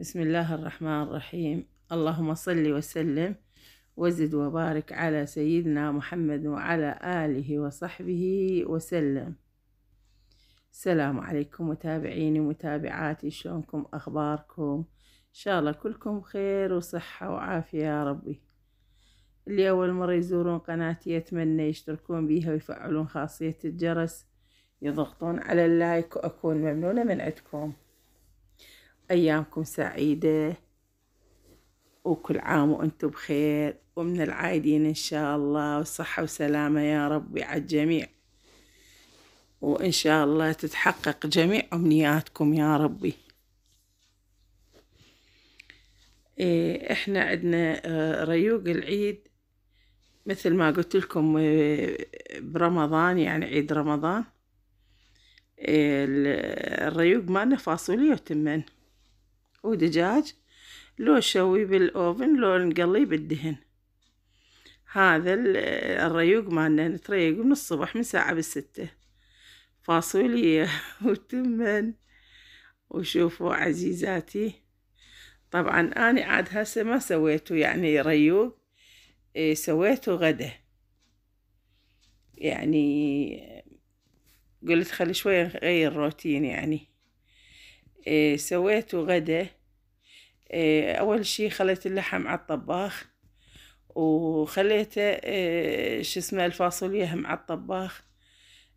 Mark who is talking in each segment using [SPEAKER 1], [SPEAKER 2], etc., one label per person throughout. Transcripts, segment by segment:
[SPEAKER 1] بسم الله الرحمن الرحيم اللهم صل وسلم وزد وبارك على سيدنا محمد وعلى آله وصحبه وسلم السلام عليكم متابعيني ومتابعاتي شلونكم أخباركم إن شاء الله كلكم خير وصحة وعافية يا ربي اللي أول مرة يزورون قناتي أتمنى يشتركون بيها ويفعلون خاصية الجرس يضغطون على اللايك وأكون ممنونة من عندكم أيامكم سعيدة وكل عام وأنتم بخير ومن العايدين إن شاء الله وصحة وسلامة يا ربي على الجميع وإن شاء الله تتحقق جميع أمنياتكم يا ربي إيه إحنا عندنا آه، ريوق العيد مثل ما قلت لكم آه، برمضان يعني عيد رمضان إيه، الريوق مالنا فاصولية وتمن ودجاج لو شوي بالأوفن لو نقلي بالدهن هذا الريوق مالنا نتريق من الصبح من ساعة بالستة فاصولية وتمن وشوفوا عزيزاتي طبعا أنا عاد هسه ما سويته يعني ريوق إيه، سويته غدا يعني قلت خلي شوية نغير روتين يعني إيه، سويته غدا إيه، أول شي خليت اللحم على الطباخ وخليته إيه، شو اسمه الفاصوليا هم على الطباخ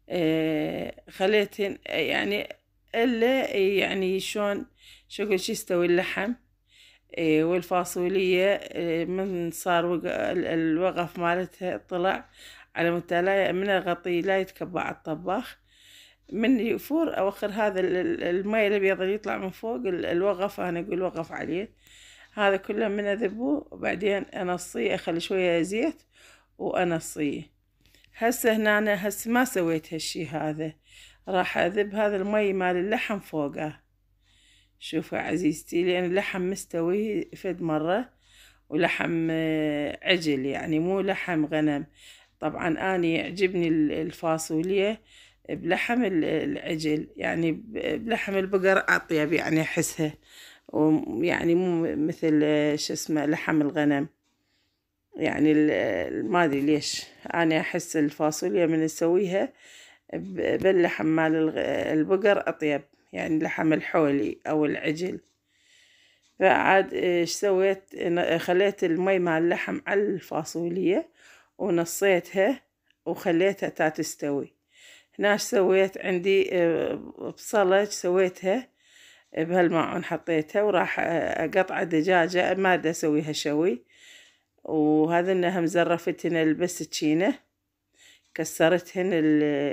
[SPEAKER 1] إيه، خليتهن يعني إلا يعني شلون شكل شي يستوي اللحم والفاصولية من صار الوقف مالتها طلع على متى من الغطي لا يتكبع الطباخ من يفور أوخر هذا الماء الأبيض اللي يطلع من فوق الوغف أنا أقول وغف عليه هذا كله من أذبه وبعدين أنصيه أخلي شوية زيت وأنصيه هسه هنا أنا هسه ما سويت هالشي هذا راح أذب هذا المي مال اللحم فوقه شوفوا عزيزتي لأن اللحم مستوي فد مرة ولحم آه، عجل يعني مو لحم غنم طبعا أنا يعجبني الفاصولية بلحم العجل يعني بلحم البقر أطيب يعني أحسها ويعني مو مثل آه، شو اسمه لحم الغنم يعني ما أدري ليش أنا أحس الفاصوليا من اسويها باللحم مال البقر أطيب يعني لحم الحولي أو العجل فعاد آه، ايش سويت آه، خليت المي مع اللحم على الفاصولية ونصيتها وخليتها تستوي ناش سويت عندي آه، بصلج سويتها آه، بهالماعون حطيتها وراح آه، أقطع دجاجة ما ادري أسويها شوي وهذا إنها مزرفتهن البسكينة كسرتهن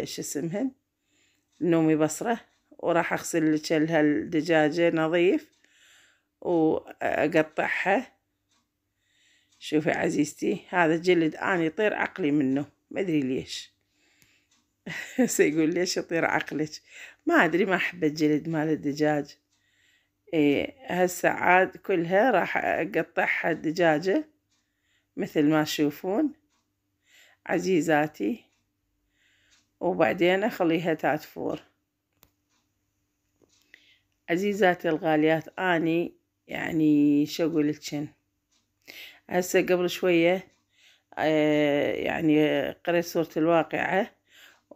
[SPEAKER 1] شو اسمهن نومي بصرة وراح أغسل شل هالدجاجة نظيف وأقطعها شوفي عزيزتي هذا جلد أنا يطير عقلي منه مدري ليش سيقول ليش يطير عقلك ما أدري ما أحب الجلد مال الدجاج إيه هالساعات كلها راح أقطعها الدجاجة مثل ما تشوفون عزيزاتي وبعدين أخليها تاتفور عزيزاتي الغاليات أني يعني شو أقول لكن هسه قبل شوية إيه، يعني قريت صورة الواقعة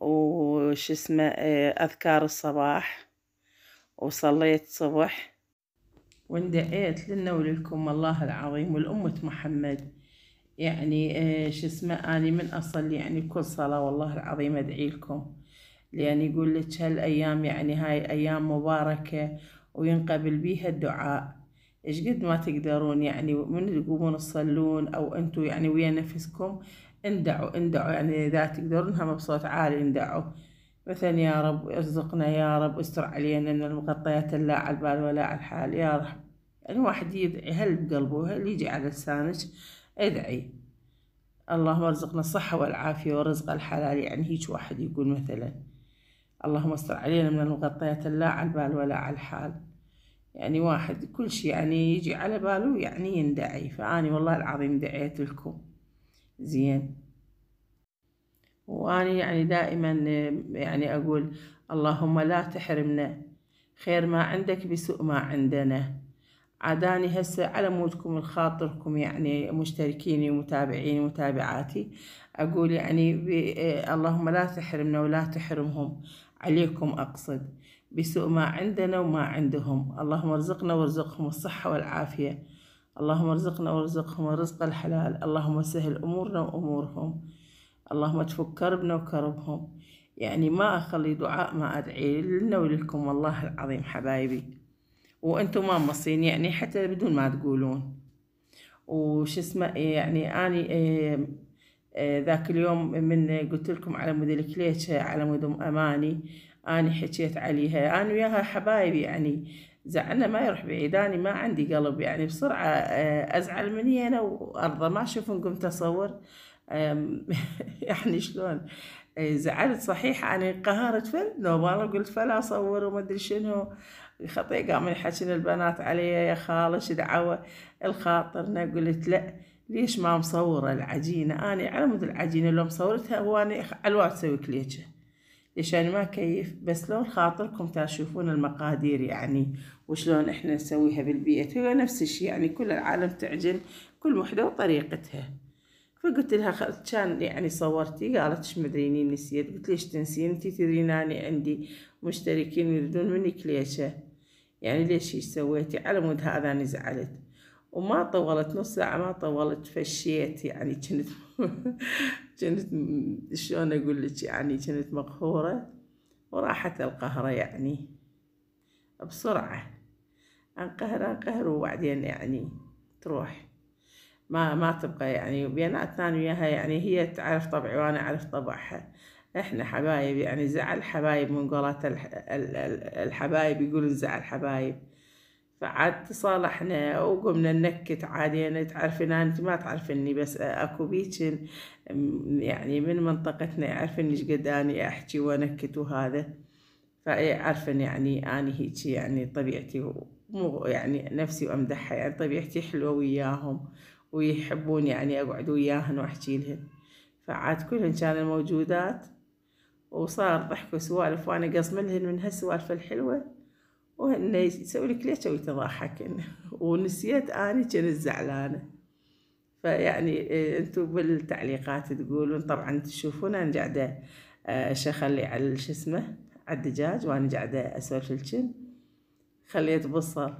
[SPEAKER 1] وش اسمه آه، أذكار الصباح وصليت صبح واندعيت لنا وللكم الله العظيم والأمة محمد يعني آه، شو اسمه أنا من أصلي يعني كل صلاة والله العظيم أدعي لكم لأن يقول لك هالأيام يعني هاي أيام مباركة وينقبل بيها الدعاء إيش قد ما تقدرون يعني من تقومون تصلون أو أنتوا يعني ويا نفسكم اندعوا اندعوا يعني إذا تقدرونها بصوت عالي اندعوا مثلا يا رب ارزقنا يا رب استر علينا من المغطيات لا على البال ولا على الحال يا رب يعني واحد يدعي هل بقلبه هل يجي على لسانك ادعي اللهم ارزقنا الصحة والعافية ورزق الحلال يعني هيك واحد يقول مثلا اللهم استر علينا من المغطيات لا على البال ولا على الحال يعني واحد كل شيء يعني يجي على باله يعني يندعي فأني والله العظيم دعيت لكم زين وأنا يعني دائما يعني أقول اللهم لا تحرمنا خير ما عندك بسوء ما عندنا عداني هسه على مودكم الخاطركم يعني مشتركيني ومتابعيني ومتابعاتي أقول يعني اللهم لا تحرمنا ولا تحرمهم عليكم أقصد بسوء ما عندنا وما عندهم اللهم ارزقنا وارزقهم الصحة والعافية اللهم ارزقنا وارزقهم الرزق الحلال اللهم سهل أمورنا وأمورهم اللهم تفك كربنا وكربهم يعني ما أخلي دعاء ما أدعي لنا ولكم والله العظيم حبايبي وأنتم ما مصين يعني حتى بدون ما تقولون وش اسمه يعني أني إيه، إيه، ذاك اليوم من قلت لكم على مود الكليتش على مود أماني اني حكيت عليها أنا وياها حبايبي يعني زعلنا ما يروح بعيد أنا ما عندي قلب يعني بسرعة آه، أزعل مني أنا وأرضى ما أشوفهم قمت أصور يعني شلون إيه، زعلت صحيح أنا انقهرت فل نوبالا قلت فلا أصور وما أدري شنو خطي قام يحكين البنات علي يا خالة شدعوة الخاطرنا قلت لا ليش ما مصورة العجينة أنا على مود العجينة لو مصورتها هو أنا على الوقت أسوي كليتشة لشان ما كيف بس لون خاطركم تشوفون المقادير يعني وشلون احنا نسويها بالبيت هو نفس الشي يعني كل العالم تعجن كل وحدة وطريقتها فقلت لها كان يعني صورتي قالت ايش مدريني نسيت قلت ليش تنسين انتي تدرين اني عندي مشتركين يريدون مني كليشه يعني ليش ايش سويتي على مود هذا اني زعلت وما طولت نص ساعه ما طولت فشيت يعني كنت كانت شلون أقول لك يعني كانت مقهورة وراحت القهرة يعني بسرعة انقهر انقهر وبعدين يعني تروح ما ما تبقى يعني بيناتنا أنا وياها يعني هي تعرف طبعي وأنا أعرف طبعها إحنا حبايب يعني زعل حبايب من قولات الحبايب يقولون زعل حبايب فعاد تصالحنا وقمنا ننكت عادي انا تعرفين انت ما تعرفيني بس اكو بيتشن يعني من منطقتنا يعرفين ايش قد اني احكي وانكت وهذا فيعرفن يعني اني هيك يعني طبيعتي مو يعني نفسي وامدحها يعني طبيعتي حلوه وياهم ويحبون يعني اقعد وياهن واحكي لهن فعاد كلهن كانن موجودات وصار ضحك وسوالف وانا قصملهن من هالسوالف الحلوه وهلا يسوي لك ليش تو يتضحك ونسيت اني كنت زعلانه فيعني إيه، انتم بالتعليقات تقولون طبعا تشوفون انا قاعده آه، اخلي على شو اسمه على الدجاج وانا قاعده اسولف لكم خليت بصل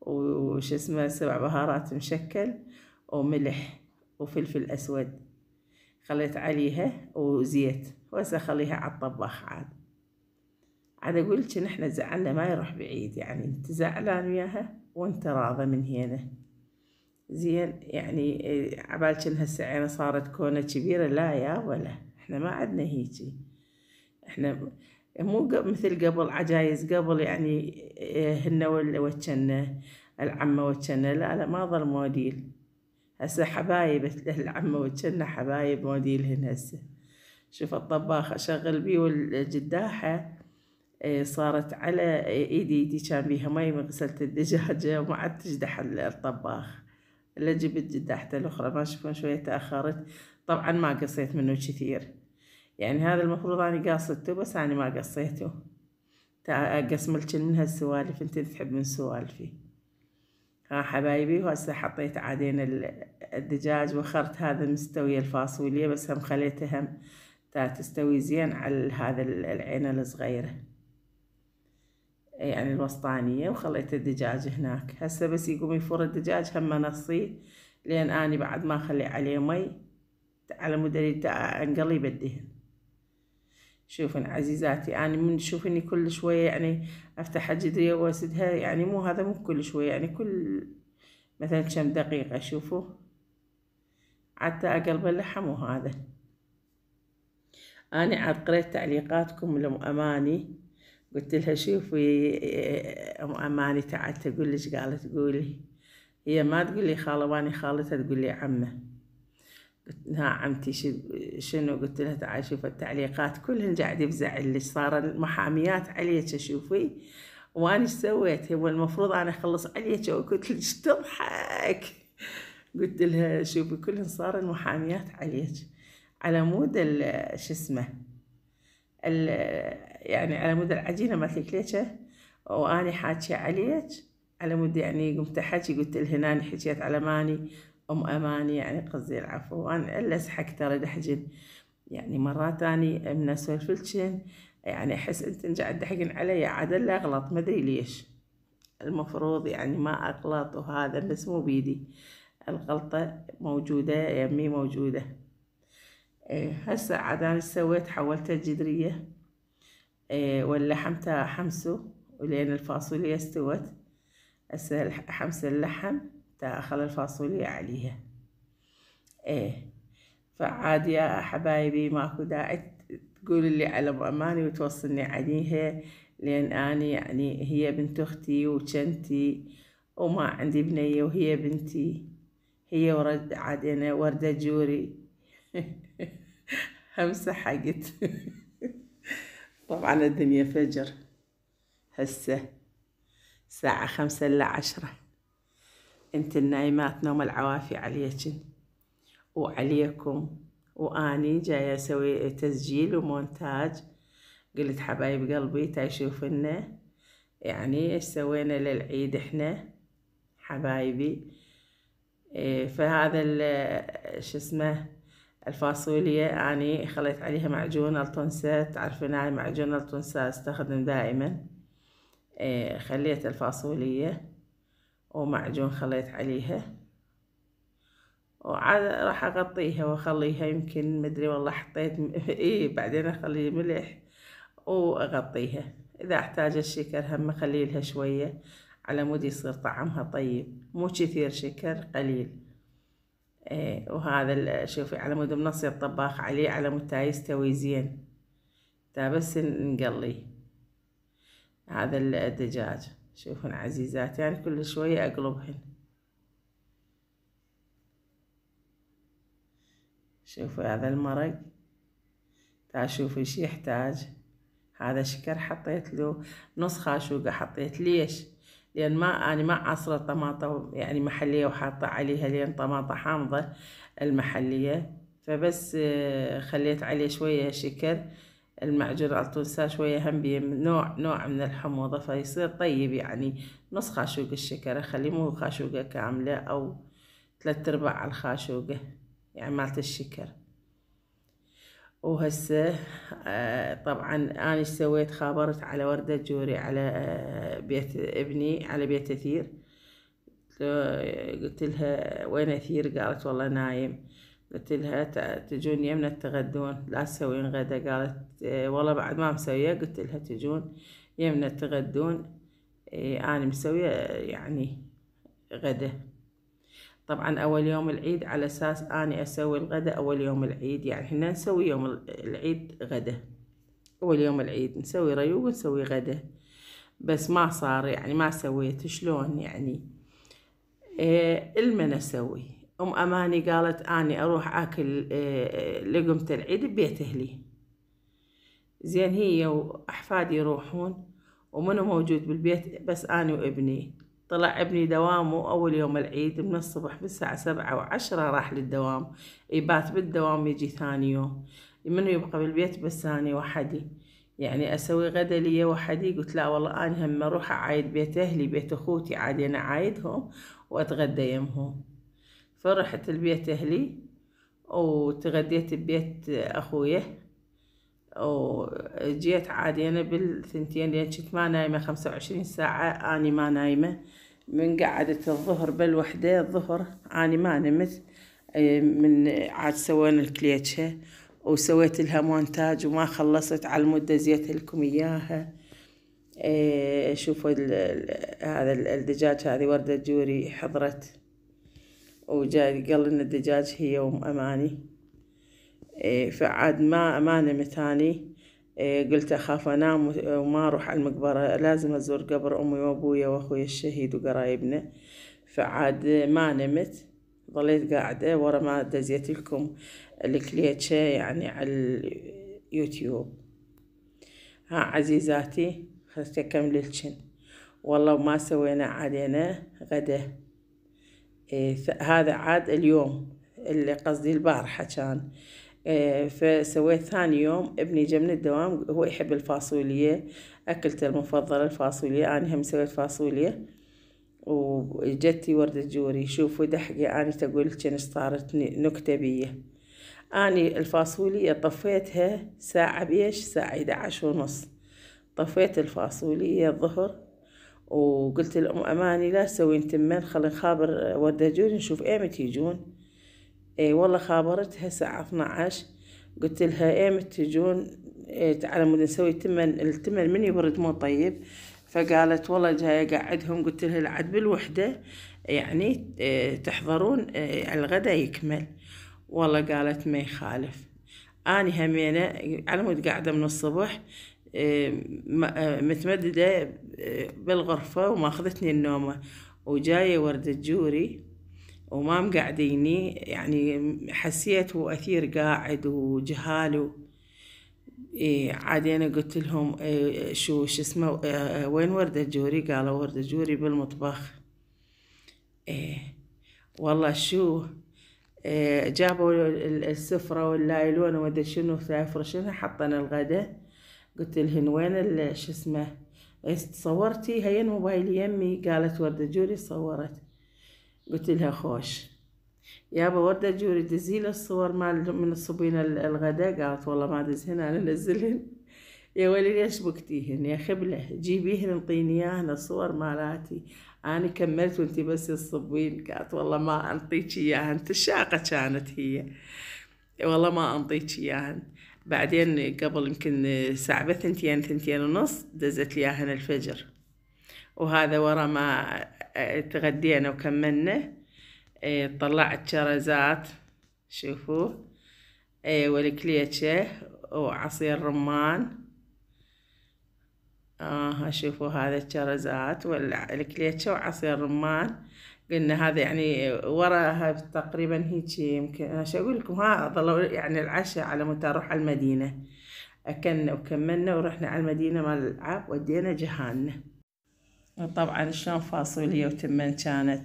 [SPEAKER 1] وش اسمه سبع بهارات مشكل وملح وفلفل اسود خليت عليها وزيت وهسه اخليها على الطباخ عاد أنا قلت نحن زعلنا ما يروح بعيد يعني أنت زعلان وياها وأنت راضى من هنا زين يعني إيه، عبالك إنها السعينة صارت كونة كبيرة لا يا ولا إحنا ما عدنا هيجي إحنا مو مثل قبل عجايز قبل يعني إيه، هن وجنا العمة وجنا لا لا ما ظل موديل هسه حبايب العمة وجنا حبايب موديلهن هسه شوف الطباخ أشغل بيه والجداحة إيه، صارت على ايدي ايدي كان بيها مي من غسلت الدجاجة وما عاد تجدح الطباخ الا جبت جداحته الاخرى ما شوفون شوية تأخرت طبعا ما قصيت منه كثير يعني هذا المفروض اني قاصدته بس اني ما قصيته قسملت من هالسوالف انت تحب من سوالفي ها حبايبي وهسه حطيت عادين الدجاج وخرت هذا مستوية الفاصوليا بس هم خليته هم تستوي زين على هذا العينة الصغيره يعني الوسطانية وخليت الدجاج هناك هسه بس يقوم يفور الدجاج هم نصيه لأن أني بعد ما أخلي عليه مي على مدري أنقلي بالدهن شوفن عزيزاتي أنا يعني من تشوفني كل شوية يعني أفتح الجدرية وأسدها يعني مو هذا مو كل شوية يعني كل مثلا كم دقيقة شوفوا حتى أقلب اللحم وهذا أنا عاد قريت تعليقاتكم لأماني قلت لها شوفي ام آه، اماني تعالت تقول لي قالت قولي هي ما تقول لي خاله واني خالتها تقول لي عمه قلت لها عمتي شنو قلت لها تعالي شوف التعليقات كلهن قاعد يفزع اللي صار المحاميات عليك شوفي وانا سويت هو المفروض انا اخلص عليك وقلت لك تضحك قلت لها شوفي كلهن صار المحاميات عليك على مود شو اسمه يعني على مود العجينة مالت الكليتشة وأني حاكي عليك على مود يعني قمت حكي قلت الهناني حكيت على ماني أم أماني يعني قصدي العفو وأنا إلا سحك ترى دحجن يعني مرات أني من أسولف يعني أحس أنتن قاعد تحقن علي عاد لا أغلط ما أدري ليش المفروض يعني ما أغلط وهذا بس مو بيدي الغلطة موجودة يمي موجودة إيه، هسه عاد أنا سويت حولتها الجذرية إيه، ولحمتها حمسو ولين الفاصوليا استوت هسه حمس اللحم تا أخلي الفاصوليا عليها ايه فعاد يا حبايبي ماكو داعي تقول لي على أماني وتوصلني عليها لأن أني يعني هي بنت أختي وجنتي وما عندي بنية وهي بنتي هي ورد عاد أنا وردة جوري همسة حقت طبعا الدنيا فجر هسه ساعة خمسة إلا عشرة انت النايمات نوم العوافي عليكن وعليكم واني جاية اسوي تسجيل ومونتاج قلت حبايب قلبي تعشوفنا يعني ايش سوينا للعيد احنا حبايبي إيه، فهذا شو اسمه الفاصوليا أني يعني خليت عليها معجون التونسة تعرفين هاي معجون التونسة استخدم دائما إيه، خليت الفاصوليا ومعجون خليت عليها وعاد راح أغطيها وأخليها يمكن مدري والله حطيت م... إيه بعدين أخلي ملح وأغطيها إذا احتاج الشكر هم أخلي لها شوية على مود يصير طعمها طيب مو كثير شكر قليل إيه وهذا شوفي على مود منصي الطباخ عليه على مود يستوي زين تا بس نقلي هذا الدجاج شوفون عزيزات يعني كل شوية أقلبهن شوفوا هذا المرق تا شوفوا شي يحتاج هذا شكر حطيت له نص خاشوقة حطيت ليش لأن يعني ما أنا ما عصرة طماطة يعني محلية وحاطة عليها لأن طماطة حامضة المحلية فبس آه، خليت عليه شوية شكر المعجون التونسا شوية هم نوع نوع من الحموضة فيصير طيب يعني نص خاشوق الشكر أخليه مو خاشوقة كاملة أو ثلاثة أرباع الخاشوقة يعني مالت الشكر وهسه آه، طبعا انا ايش سويت خابرت على ورده جوري على آه، بيت ابني على بيت اثير آه، قلت لها وين اثير قالت والله نايم قلت لها تجون يمنا تغدون لا تسوين غدا قالت والله بعد ما مسويه قلت لها تجون يمنا تغدون إيه، انا مسويه يعني غدا طبعا اول يوم العيد على اساس اني اسوي الغدا اول يوم العيد يعني احنا نسوي يوم العيد غدا اول يوم العيد نسوي ريوق ونسوي غدا بس ما صار يعني ما سويت شلون يعني إيه المن اسوي ام اماني قالت اني اروح اكل إيه لقمة العيد ببيت اهلي زين هي واحفادي يروحون ومنو موجود بالبيت بس اني وابني طلع ابني دوامه أول يوم العيد من الصبح بالساعة سبعة وعشرة راح للدوام يبات بالدوام يجي ثاني يوم منو يبقى بالبيت بس أنا وحدي يعني أسوي غدا لي وحدي قلت لا والله أنا هم أروح أعايد بيت أهلي بيت أخوتي عادي أنا أعايدهم وأتغدى يمهم فرحت لبيت أهلي وتغديت ببيت أخويا وجيت عادي أنا بالثنتين لأن كنت ما نايمة خمسة وعشرين ساعة أني ما نايمة من قعدة الظهر بالوحدة الظهر أني ما نمت من عاد سوينا الكليتشة وسويت لها مونتاج وما خلصت على المدة زيت لكم إياها شوفوا هذا الدجاج هذه وردة جوري حضرت وجاي قال إن الدجاج هي أم أماني إيه، فعاد ما ما نمت ثاني إيه، قلت أخاف أنام وما أروح على المقبرة لازم أزور قبر أمي وأبويا وأخوي الشهيد وقرايبنا فعاد ما نمت ظليت قاعدة ورا ما دزيت لكم الكليتشة يعني على اليوتيوب ها عزيزاتي خلت الشن والله ما سوينا علينا غدا إيه هذا عاد اليوم اللي قصدي البارحة كان إيه، فسويت ثاني يوم ابني جا من الدوام هو يحب الفاصولية أكلته المفضلة الفاصولية أنا هم سويت فاصولية وجتي وردة جوري شوفوا دحقي أنا تقول كان صارت نكتة بيه أني الفاصولية طفيتها ساعة بيش ساعة 11 ونص طفيت الفاصولية الظهر وقلت لأم أماني لا تسوين تمن خلي نخابر وردة جوري نشوف ايمت يجون والله خابرتها الساعة 12 قلت لها ايمت تجون تعالى مود نسوي تمن التمن من يبرد مو طيب فقالت والله جاي اقعدهم قلت لها العد بالوحدة يعني تحضرون الغدا يكمل والله قالت ما يخالف اني همينة على مود قاعدة من الصبح متمددة بالغرفة وما أخذتني النومة وجاية وردة جوري وما مقعديني يعني حسيت وأثير قاعد وجهاله إيه عادين قلت لهم إيه شو شو اسمه إيه وين وردة جوري قالوا وردة جوري بالمطبخ إيه والله شو إيه جابوا السفرة واللايلون وما شنو شنو حطنا الغدا قلت لهن وين شو اسمه صورتي هين موبايلي يمي قالت وردة جوري صورت قلت لها خوش يابا وردة جوري دزيل الصور مال من الصبين الغداء قالت والله ما دزهن انا نزلهن يا ولي ليش بكتيهن يا خبلة جيبيهن انطيني اياهن الصور مالاتي انا كملت وانتي بس الصبين قالت والله ما انطيك اياهن تشاقة كانت هي والله ما انطيك اياهن بعدين قبل يمكن ساعة ثنتين ثنتين ونص دزت لي اياهن الفجر وهذا ورا ما آه، تغدينا وكملنا إيه، طلعت شرزات شوفوه إيه، والكليتشة وعصير رمان آه شوفوا هذا الشرزات والكليتشة وعصير رمان قلنا هذا يعني وراها تقريبا هيك يمكن ايش اقول لكم ها ظلوا يعني العشاء على متى على المدينه اكلنا وكملنا ورحنا على المدينه مال العاب ودينا جهاننا طبعا شلون فاصوليا وتمن كانت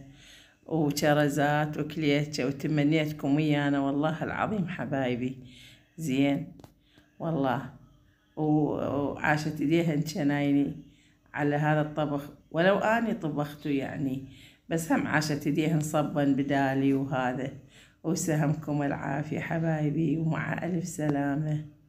[SPEAKER 1] وشرزات وكليتش وتمنيتكم ويانا والله العظيم حبايبي زين والله وعاشت ايديها انشنايني على هذا الطبخ ولو اني طبخته يعني بس هم عاشت ايديهن صبا بدالي وهذا وسهمكم العافية حبايبي ومع ألف سلامة